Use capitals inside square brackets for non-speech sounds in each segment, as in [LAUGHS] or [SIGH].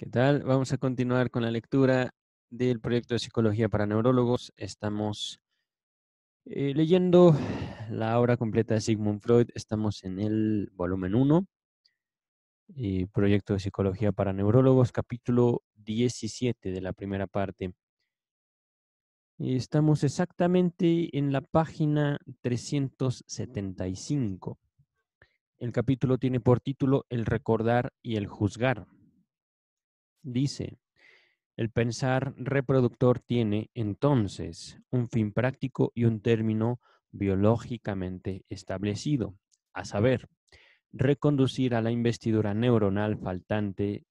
¿Qué tal? Vamos a continuar con la lectura del proyecto de psicología para neurólogos. Estamos eh, leyendo la obra completa de Sigmund Freud. Estamos en el volumen 1, y eh, proyecto de psicología para neurólogos, capítulo 17 de la primera parte. Y estamos exactamente en la página 375. El capítulo tiene por título El recordar y el juzgar dice, el pensar reproductor tiene entonces un fin práctico y un término biológicamente establecido, a saber, reconducir a la investidura neuronal faltante,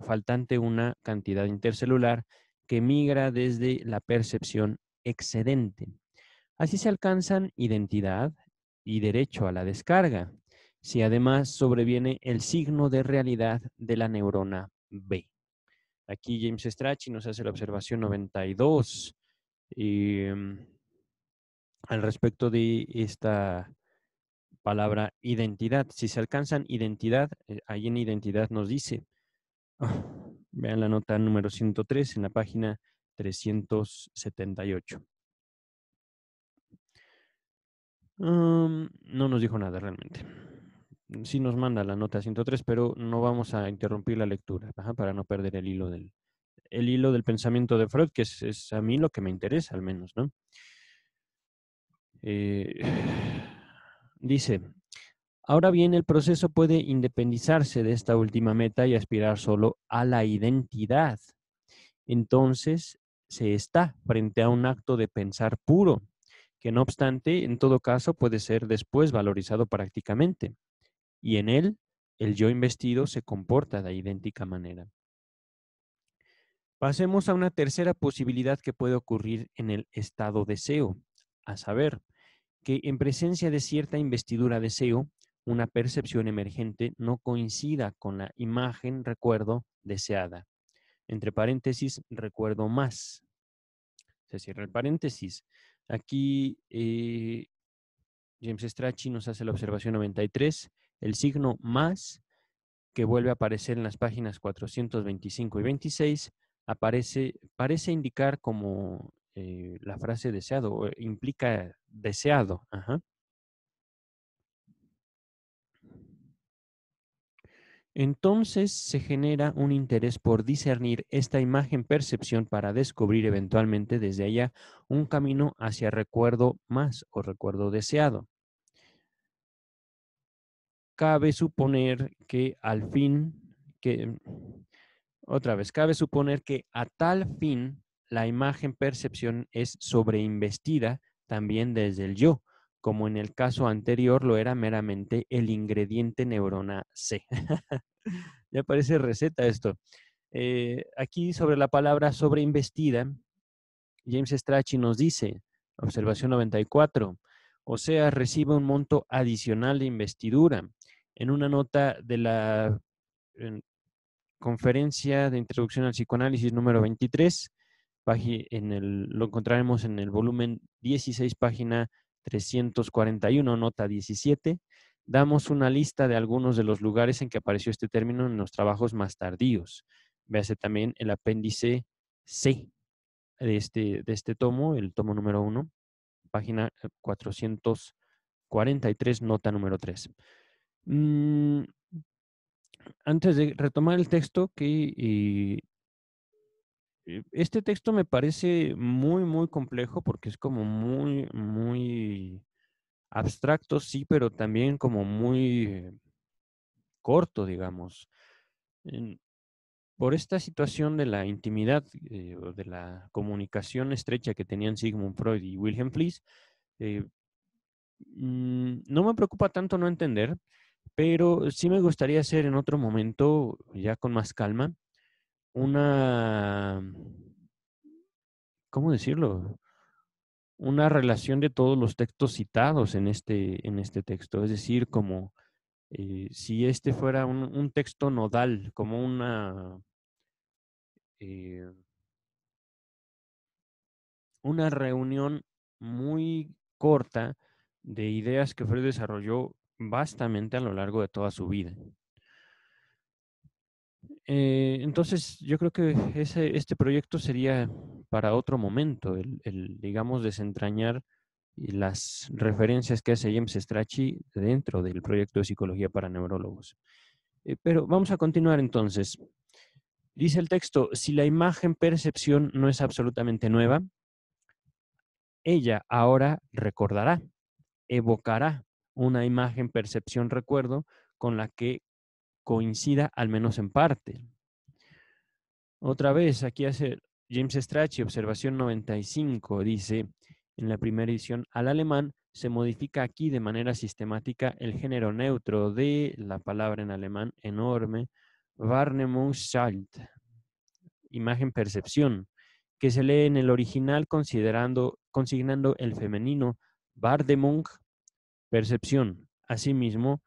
faltante una cantidad intercelular que migra desde la percepción excedente. Así se alcanzan identidad y derecho a la descarga, si además sobreviene el signo de realidad de la neurona B. Aquí James Strachey nos hace la observación 92 mm, al respecto de esta palabra identidad. Si se alcanzan identidad, eh, ahí en identidad nos dice, [SIGHS] vean la nota número 103 en la página 378. Mm, no nos dijo nada realmente sí nos manda la nota 103, pero no vamos a interrumpir la lectura para no perder el hilo del, el hilo del pensamiento de Freud, que es, a mí lo que me interesa al menos. ¿no? Eh, [SIGHS] dice, ahora bien, el proceso puede independizarse de esta última meta y aspirar solo a la identidad. Entonces, se está frente a un acto de pensar puro, que no obstante, en todo caso, puede ser después valorizado prácticamente y en él el yo investido se comporta de idéntica manera. Pasemos a una tercera posibilidad que puede ocurrir en el estado deseo, a saber, que en presencia de cierta investidura deseo, una percepción emergente no coincida con la imagen recuerdo deseada. Entre paréntesis, recuerdo más. Se cierra el paréntesis. Aquí eh, James Strachey nos hace la observación 93 el signo más que vuelve a aparecer en las páginas 425 y 26 aparece, parece indicar como eh, la frase deseado, eh, implica deseado. Entonces se genera un interés por discernir esta imagen-percepción para descubrir eventualmente desde allá un camino hacia recuerdo más o recuerdo deseado cabe suponer que al fin, que, mm, otra vez, cabe suponer que a tal fin la imagen percepción es sobreinvestida también desde el yo, como en el caso anterior lo era meramente el ingrediente neurona C. [LAUGHS] ya parece receta esto. Eh, aquí sobre la palabra sobreinvestida, James Strachey nos dice, observación 94, o sea, recibe un monto adicional de investidura, en una nota de la conferencia de introducción al psicoanálisis número 23. En el, lo encontraremos en el volumen 16, página 341, nota 17. Damos una lista de algunos de los lugares en que apareció este término en los trabajos más tardíos. Véase también el apéndice C de este, de este tomo, el tomo número 1, página 443, eh, nota número 3. Mm, antes de retomar el texto, que eh, eh, este texto me parece muy, muy complejo porque es como muy, muy abstracto, sí, pero también como muy eh, corto, digamos. Por esta situación de la intimidad, eh, de la comunicación estrecha que tenían Sigmund Freud y Wilhelm Fliss, mm, no me preocupa tanto no entender, pero sí me gustaría hacer en otro momento, ya con más calma, una, ¿cómo decirlo? Una relación de todos los textos citados en este, en este texto, es decir, como eh, si este fuera un, texto nodal, como una... Eh, una reunión muy corta de ideas que Freud desarrolló vastamente a lo largo de toda su vida. Eh, entonces, yo creo que este proyecto sería para otro momento, el, digamos, desentrañar las referencias que hace James Strachey dentro del proyecto de psicología para neurólogos. Eh, pero vamos a continuar entonces. Dice el texto, si la imagen percepción no es absolutamente nueva, ella ahora recordará, evocará una imagen, percepción, recuerdo con la que coincida al menos en parte. Otra vez, aquí hace James Strachey, observación 95, dice, en la primera edición al alemán, se modifica aquí de manera sistemática el género neutro de la palabra en alemán enorme, salt imagen-percepción, que se lee en el original considerando, consignando el femenino Wahrnehmung percepción. Asimismo,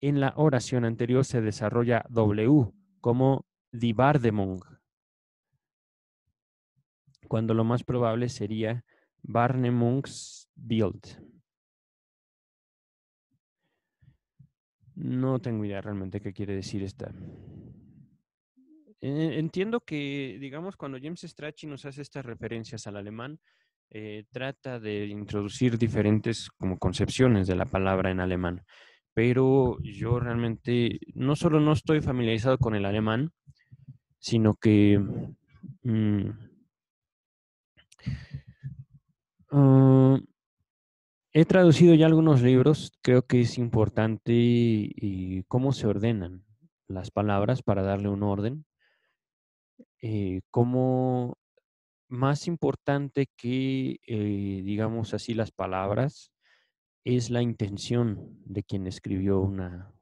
en la oración anterior se desarrolla W como Bardemung, cuando lo más probable sería Barnemungsbild. Build. No tengo idea realmente qué quiere decir esta. E-, entiendo que, digamos, cuando James Strachey nos hace estas referencias al alemán, eh, trata de introducir diferentes como concepciones de la palabra en alemán, pero yo realmente no solo no estoy familiarizado con el alemán, sino que mm, ah, he traducido ya algunos libros, creo que es importante cómo se ordenan las palabras para darle un orden, eh, cómo más importante que, eh, digamos así, las palabras, es la intención de quien escribió una,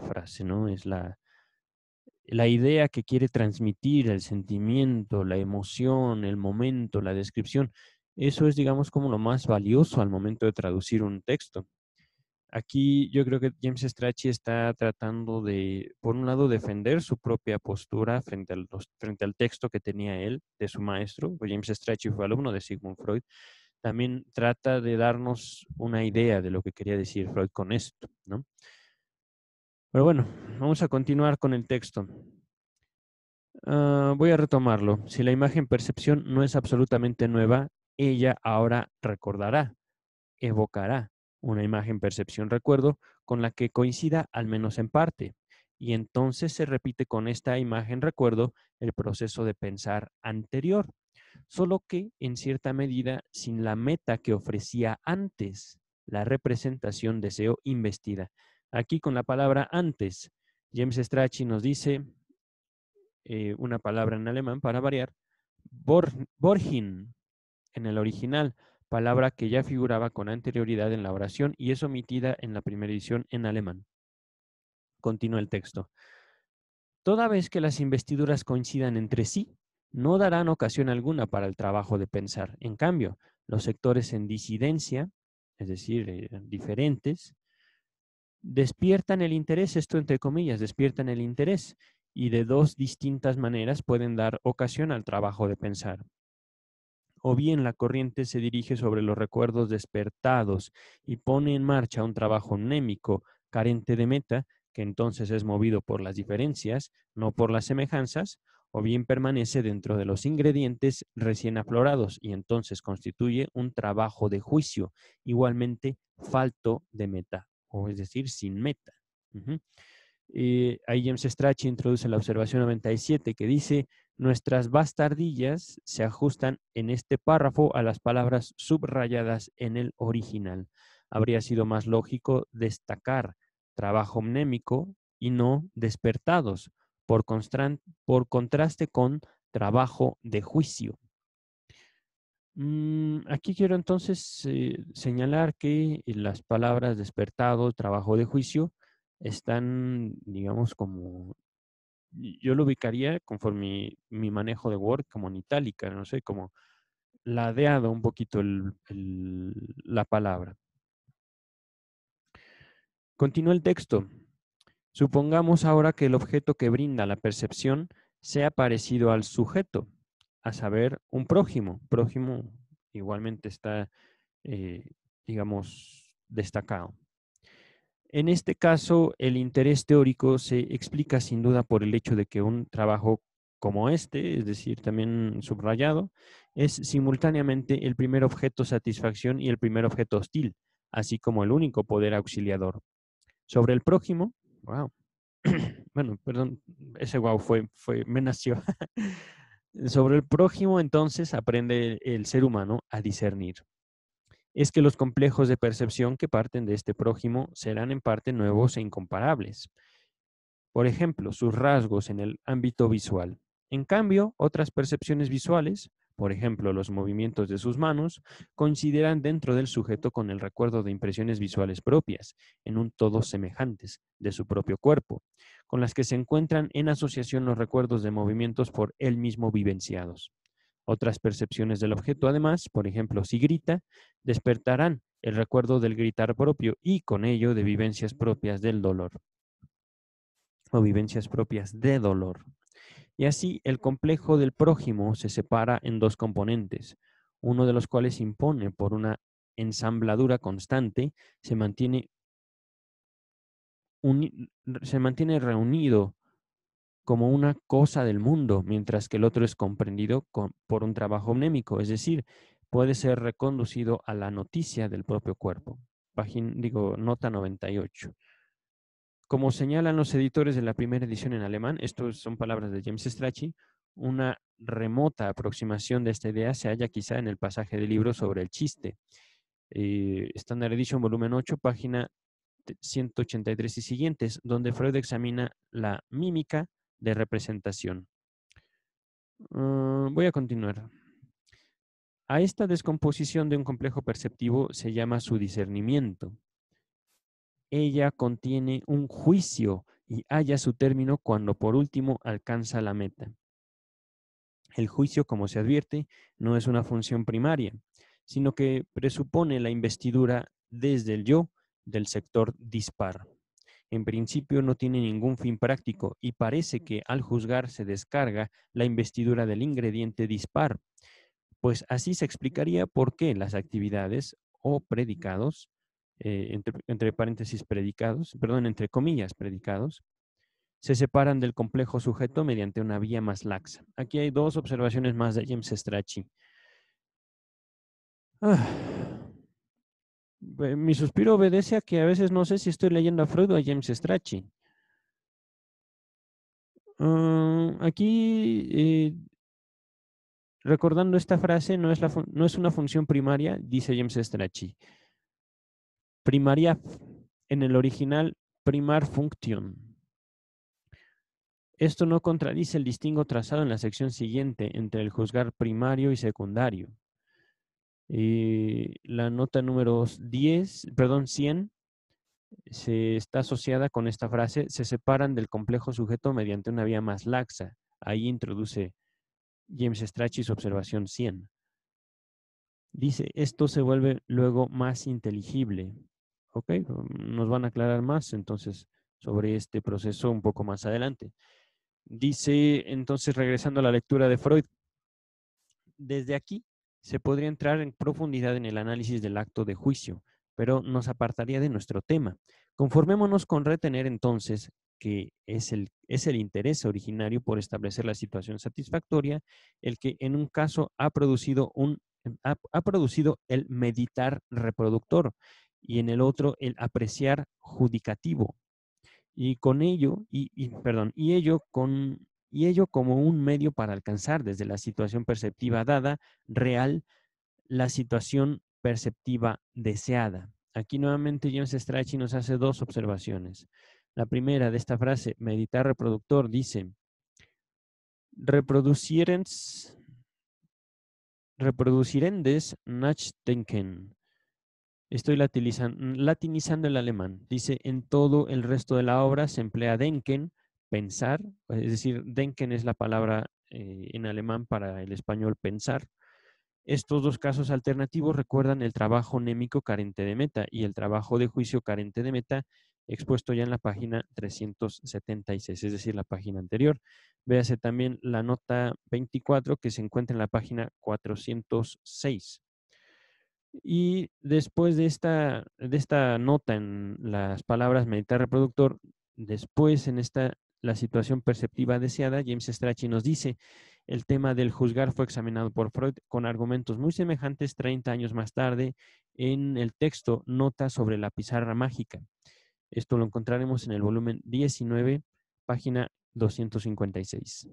frase, ¿no? Es la idea que quiere transmitir, el sentimiento, la emoción, el momento, la descripción. Eso es, digamos, como lo más valioso al momento de traducir un texto. Aquí yo creo que James Strachey está tratando de, por un lado, defender su propia postura frente, frente al texto que tenía él de su maestro. Pues, James Strachey fue alumno de Sigmund Freud. También trata de darnos una idea de lo que quería decir Freud con esto, Pero bueno, vamos a continuar con el texto. Ah, voy a retomarlo. Si la imagen percepción no es absolutamente nueva, ella ahora recordará, evocará, una imagen, percepción, recuerdo, con la que coincida al menos en parte. Y entonces se repite con esta imagen, recuerdo, el proceso de pensar anterior, solo que en cierta medida sin la meta que ofrecía antes, la representación deseo investida. Aquí con la palabra antes, James Strachey nos dice eh, una palabra en alemán para variar, Borgin en el original, palabra que ya figuraba con anterioridad en la oración y es omitida en la primera edición en alemán. Continúa el texto. Toda vez que las investiduras coincidan entre sí, no darán ocasión alguna para el trabajo de pensar. En cambio, los sectores en disidencia, es decir, eh, diferentes, despiertan el interés, esto entre comillas, despiertan el interés, y de dos distintas maneras pueden dar ocasión al trabajo de pensar o bien la corriente se dirige sobre los recuerdos despertados y pone en marcha un trabajo némico, carente de meta, que entonces es movido por las diferencias, no por las semejanzas, o bien permanece dentro de los ingredientes recién aflorados y entonces constituye un trabajo de juicio, igualmente falto de meta, o es decir, sin meta. Eh, ahí James Strachey introduce la observación 97 que dice, Nuestras bastardillas se ajustan en este párrafo a las palabras subrayadas en el original. Habría sido más lógico destacar trabajo mnémico y no despertados, por, contraste con trabajo de juicio. Mm, aquí quiero entonces eh, señalar que las palabras despertado, trabajo de juicio, están, digamos, como yo lo ubicaría conforme mi, manejo de Word como en itálica, no sé, como ladeado un poquito la palabra. Continúa el texto. Supongamos ahora que el objeto que brinda la percepción sea parecido al sujeto, a saber, un prójimo. Prójimo igualmente está, eh, digamos, destacado. En este caso, el interés teórico se explica sin duda por el hecho de que un trabajo como este, es decir, también subrayado, es simultáneamente el primer objeto satisfacción y el primer objeto hostil, así como el único poder auxiliador. Sobre el prójimo, wow. [CLEARS THROAT] bueno, perdón, ese wow fue, fue me nació. [LAUGHS] Sobre el prójimo, entonces, aprende el ser humano a discernir es que los complejos de percepción que parten de este prójimo serán en parte nuevos e incomparables. Por ejemplo, sus rasgos en el ámbito visual. En cambio, otras percepciones visuales, por ejemplo, los movimientos de sus manos, consideran dentro del sujeto con el recuerdo de impresiones visuales propias, en un todo semejantes, de su propio cuerpo, con las que se encuentran en asociación los recuerdos de movimientos por él mismo vivenciados. Otras percepciones del objeto, además, por ejemplo, si grita, despertarán el recuerdo del gritar propio y con ello de vivencias propias del dolor o vivencias propias de dolor. Y así el complejo del prójimo se separa en dos componentes, uno de los cuales impone por una ensambladura constante, se mantiene, se mantiene reunido como una cosa del mundo, mientras que el otro es comprendido por un trabajo mnémico, es decir, puede ser reconducido a la noticia del propio cuerpo. Página, digo, nota 98. Como señalan los editores de la primera edición en alemán, estas son palabras de James Strachey, una remota aproximación de esta idea se halla quizá en el pasaje del libro sobre el chiste. Eh, Standard Edition, volumen 8, página 183 y siguientes, donde Freud examina la mímica, de representación. Ah, voy a continuar. A esta descomposición de un complejo perceptivo se llama su discernimiento. Ella contiene un juicio y halla su término cuando por último alcanza la meta. El juicio, como se advierte, no es una función primaria, sino que presupone la investidura desde el yo del sector disparo en principio no tiene ningún fin práctico y parece que al juzgar se descarga la investidura del ingrediente dispar, pues así se explicaría por qué las actividades o predicados, eh, entre, entre paréntesis predicados, perdón, entre comillas predicados, se separan del complejo sujeto mediante una vía más laxa. Aquí hay dos observaciones más de James Strachey. Ah. Eh, mi suspiro obedece a que a veces no sé si estoy leyendo a Freud o a James Strachey. Ah, aquí, eh, recordando esta frase, no es, no es, una función primaria, dice James Strachey. Primaria, en el original, primar function. Esto no contradice el distingo trazado en la sección siguiente entre el juzgar primario y secundario. Y la nota número 10, perdón, 100, se está asociada con esta frase, se separan del complejo sujeto mediante una vía más laxa. Ahí introduce James Strachey su observación 100. Dice, esto se vuelve luego más inteligible. Ok, nos van a aclarar más entonces sobre este proceso un poco más adelante. Dice entonces, regresando a la lectura de Freud, desde aquí se podría entrar en profundidad en el análisis del acto de juicio, pero nos apartaría de nuestro tema. Conformémonos con retener entonces que es el, es el interés originario por establecer la situación satisfactoria, el que en un caso ha producido, un, ha, producido el meditar reproductor y en el otro el apreciar judicativo. Y con ello, y, perdón, y ello con y ello como un medio para alcanzar desde la situación perceptiva dada, real, la situación perceptiva deseada. Aquí nuevamente James Strachey nos hace dos observaciones. La primera de esta frase, meditar reproductor, dice, reproducirendes nachdenken. Estoy latinizando el alemán. Dice, en todo el resto de la obra se emplea denken pensar, es decir, denken es la palabra eh, en alemán para el español pensar. Estos dos casos alternativos recuerdan el trabajo némico carente de meta y el trabajo de juicio carente de meta expuesto ya en la página 376, es decir, la página anterior. Véase también la nota 24 que se encuentra en la página 406. Y después de esta, de esta nota en las palabras meditar reproductor, después en esta la situación perceptiva deseada, James Strachey nos dice, el tema del juzgar fue examinado por Freud con argumentos muy semejantes 30 años más tarde en el texto Notas sobre la pizarra mágica. Esto lo encontraremos en el volumen 19, página 256.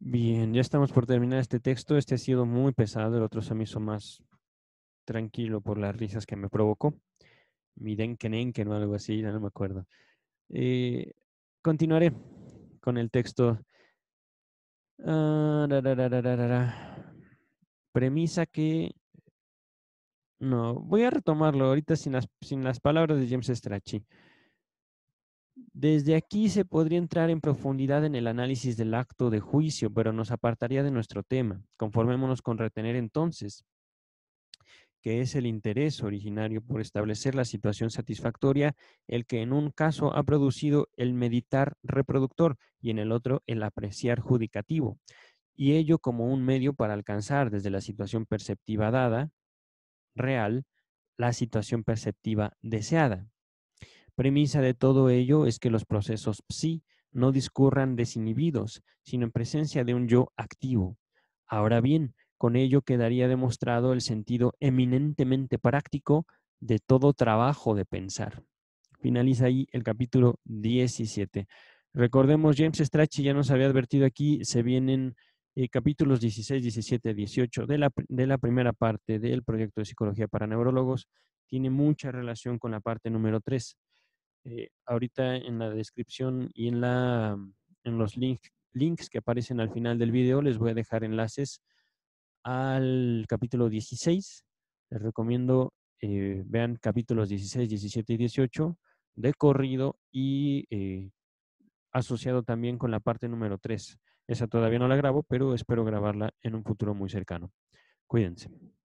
Bien, ya estamos por terminar este texto. Este ha sido muy pesado, el otro se me hizo más tranquilo por las risas que me provocó. Midenkenenken o algo así, ya no me acuerdo. Eh, continuaré con el texto. Ah, Premisa que... No, voy a retomarlo ahorita sin las, sin las palabras de James Strachey. Desde aquí se podría entrar en profundidad en el análisis del acto de juicio, pero nos apartaría de nuestro tema. Conformémonos con retener entonces es el interés originario por establecer la situación satisfactoria, el que en un caso ha producido el meditar reproductor y en el otro el apreciar judicativo, y ello como un medio para alcanzar desde la situación perceptiva dada, real, la situación perceptiva deseada. Premisa de todo ello es que los procesos psi no discurran desinhibidos, sino en presencia de un yo activo. Ahora bien, con ello quedaría demostrado el sentido eminentemente práctico de todo trabajo de pensar. Finaliza ahí el capítulo 17. Recordemos, James Strachey ya nos había advertido aquí, se vienen eh, capítulos 16, 17, 18 de la, primera parte del proyecto de psicología para neurólogos. Tiene mucha relación con la parte número 3. Eh, ahorita en la descripción y en, la, en los links que aparecen al final del video les voy a dejar enlaces al capítulo 16. Les recomiendo eh, vean capítulos 16, 17 y 18 de corrido y eh, asociado también con la parte número 3. Esa todavía no la grabo, pero espero grabarla en un futuro muy cercano. Cuídense.